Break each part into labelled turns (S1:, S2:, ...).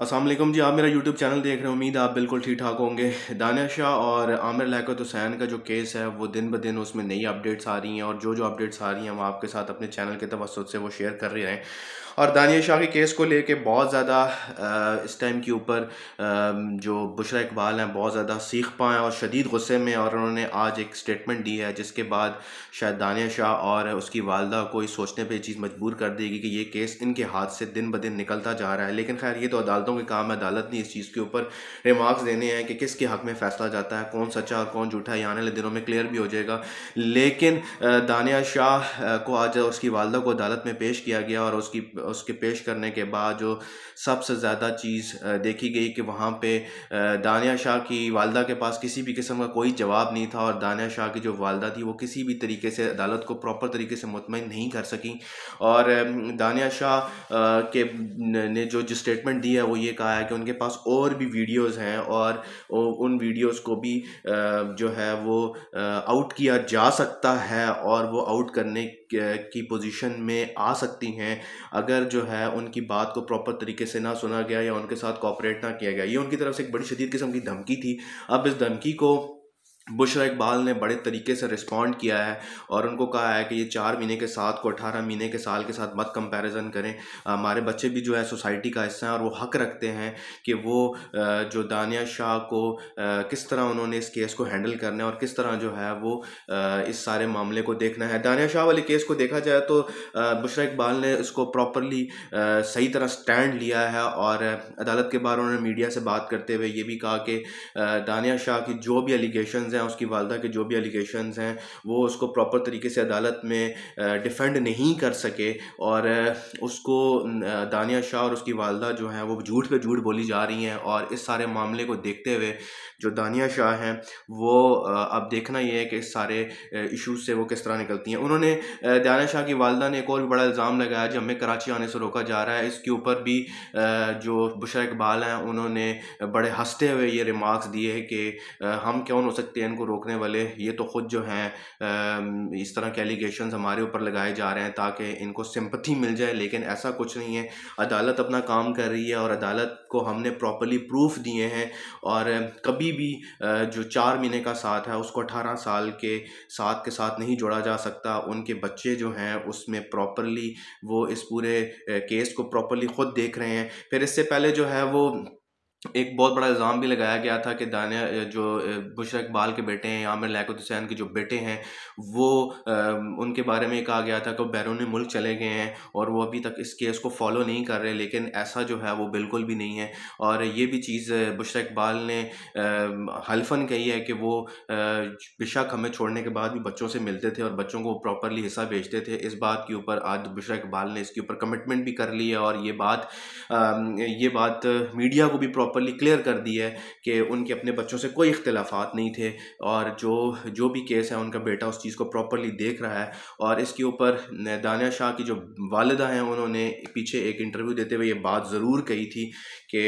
S1: असलम जी आप मेरा YouTube channel देख रहे हैं उम्मीद आप बिल्कुल ठीक ठाक होंगे दानिया शाह और आमिर लैकत तो हुसैन का जो केस है वो दिन ब दिन उसमें नई अपडेट्स आ रही हैं और जो जो अपडेट्स आ रही हैं हम आपके साथ अपने चैनल के तवसत से वो शेयर कर रहे हैं और दानिया शाह के केस को लेके बहुत ज़्यादा इस टाइम के ऊपर जो बुशरा इकबाल हैं बहुत ज़्यादा सीख पाएँ और शदीद गुस्से में और उन्होंने आज एक स्टेटमेंट दी है जिसके बाद शायद दानिया शाह और उसकी वालदा को इस सोचने पर चीज़ मजबूर कर देगी कि ये केस इनके हाथ से दिन ब दिन निकलता जा रहा है लेकिन खैर ये तो अदालतों हूँ कि काम अदालत ने इस चीज़ के ऊपर रिमार्क्स देने हैं कि किसके हक़ में फ़ैसला जाता है कौन सच्चा और कौन झूठा है आने वाले दिनों में क्लियर भी हो जाएगा लेकिन दानिया शाह को आज उसकी वालदा को अदालत में पेश किया गया और उसकी उसके पेश करने के बाद जो सबसे ज़्यादा चीज़ देखी गई कि वहाँ पर दानिया शाह की वालदा के पास किसी भी किस्म का कोई जवाब नहीं था और दानिया शाह की जो वालदा थी वो किसी भी तरीके से अदालत को प्रॉपर तरीके से मुतमिन नहीं कर सकी और दानिया शाह के ने जो जो स्टेटमेंट दी है वो ये कहा है कि उनके पास और भी वीडियोस हैं और उन वीडियोस को भी जो है वो आउट किया जा सकता है और वो आउट करने की पोजीशन में आ सकती हैं अगर जो है उनकी बात को प्रॉपर तरीके से ना सुना गया या उनके साथ कॉपरेट ना किया गया ये उनकी तरफ से एक बड़ी शदीद किस्म की धमकी थी अब इस धमकी को बुश इकबाल ने बड़े तरीके से रिस्पॉन्ड किया है और उनको कहा है कि ये चार महीने के साथ को अठारह महीने के साल के साथ मत कंपैरिजन करें हमारे बच्चे भी जो है सोसाइटी का हिस्सा हैं और वो हक रखते हैं कि वो जो दानिया शाह को किस तरह उन्होंने इस केस को हैंडल करना है और किस तरह जो है वो इस सारे मामले को देखना है दानिया शाह वाले केस को देखा जाए तो बुशरा इकबाल ने उसको प्रॉपरली सही तरह स्टैंड लिया है और अदालत के बाहर उन्होंने मीडिया से बात करते हुए ये भी कहा कि दानिया शाह की जो भी एलिगेशन हैं उसकी वालदा के जो भी एलिगेशन हैं वो उसको प्रॉपर तरीके से अदालत में डिफेंड नहीं कर सके और उसको दानिया शाह और उसकी वालदा जो हैं वो झूठ पे झूठ बोली जा रही हैं और इस सारे मामले को देखते हुए जो दानिया शाह हैं वो अब देखना ये है कि इस सारे इशूज़ से वो किस तरह निकलती हैं उन्होंने दानिया शाह की वालदा ने एक और बड़ा इल्ज़ाम लगाया जो हमें कराची आने से रोका जा रहा है इसके ऊपर भी जो बुशरा इकबाल हैं उन्होंने बड़े हंसते हुए ये रिमार्क्स दिए कि हम क्यों हो सकते चैन को रोकने वाले ये तो ख़ुद जो हैं इस तरह के एलिगेशन हमारे ऊपर लगाए जा रहे हैं ताकि इनको सिंपथी मिल जाए लेकिन ऐसा कुछ नहीं है अदालत अपना काम कर रही है और अदालत को हमने प्रॉपरली प्रूफ दिए हैं और कभी भी जो चार महीने का साथ है उसको अठारह साल के साथ के साथ नहीं जोड़ा जा सकता उनके बच्चे जो हैं उसमें प्रॉपरली वो इस पूरे केस को प्रॉपरली ख़ुद देख रहे हैं फिर इससे पहले जो है वो एक बहुत बड़ा इल्ज़ाम भी लगाया गया था कि दानिया जो बुशरा इकबाल के बेटे हैं आमिर लैकुत हुसैन के जो बेटे हैं वो आ, उनके बारे में कहा गया था कि वो बैरून मुल्क चले गए हैं और वो अभी तक इस केस को फॉलो नहीं कर रहे लेकिन ऐसा जो है वो बिल्कुल भी नहीं है और ये भी चीज़ बुशरा इकबाल ने हल्फन कही है कि वो बेशक हमें छोड़ने के बाद भी बच्चों से मिलते थे और बच्चों को प्रॉपरली हिस्सा भेजते थे इस बात के ऊपर आज बुशरा इकबाल ने इसके ऊपर कमिटमेंट भी कर ली है और ये बात ये बात मीडिया को भी प्रॉपर प्रॉपरली क्लियर कर दी है कि उनके अपने बच्चों से कोई इख्तलाफा नहीं थे और जो जो भी केस है उनका बेटा उस चीज़ को प्रॉपरली देख रहा है और इसके ऊपर दानिया शाह की जो वालदा हैं उन्होंने पीछे एक इंटरव्यू देते हुए ये बात ज़रूर कही थी कि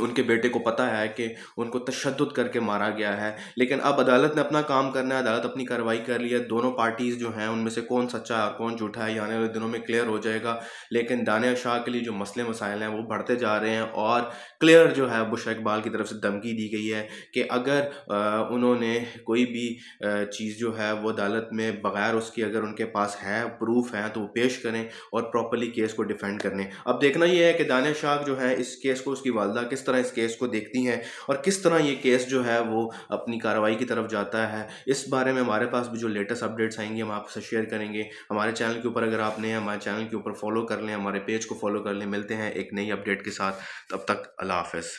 S1: उनके बेटे को पता है कि उनको तशद करके मारा गया है लेकिन अब अदालत ने अपना काम करना है अदालत अपनी कार्रवाई कर ली है दोनों पार्टीज़ जो हैं उनमें से कौन सच्चा है और कौन झूठा है आने वाले दिनों में क्लियर हो जाएगा लेकिन दानिया शाह के लिए जो मसले मसाइल हैं वो बढ़ते जा रहे हैं और क्लियर जो है बुशा इकबाल की तरफ से धमकी दी गई है कि अगर उन्होंने कोई भी चीज़ जो है वो अदालत में बग़ैर उसकी अगर उनके पास है प्रूफ हैं तो वो पेश करें और प्रॉपरली केस को डिफेंड करें अब देखना यह है कि दानिया शाह जो है इस केस को उसकी वालदा किस तरह इस केस को देखती हैं और किस तरह ये केस जो है वो अपनी कार्रवाई की तरफ जाता है इस बारे में हमारे पास भी जो लेटेस्ट अपडेट्स आएंगे हम आपसे शेयर करेंगे हमारे चैनल के ऊपर अगर आप नए हमारे चैनल के ऊपर फॉलो कर लें हमारे पेज को फॉलो कर लें मिलते हैं एक नई अपडेट के साथ तब तक अल्लाह हाफ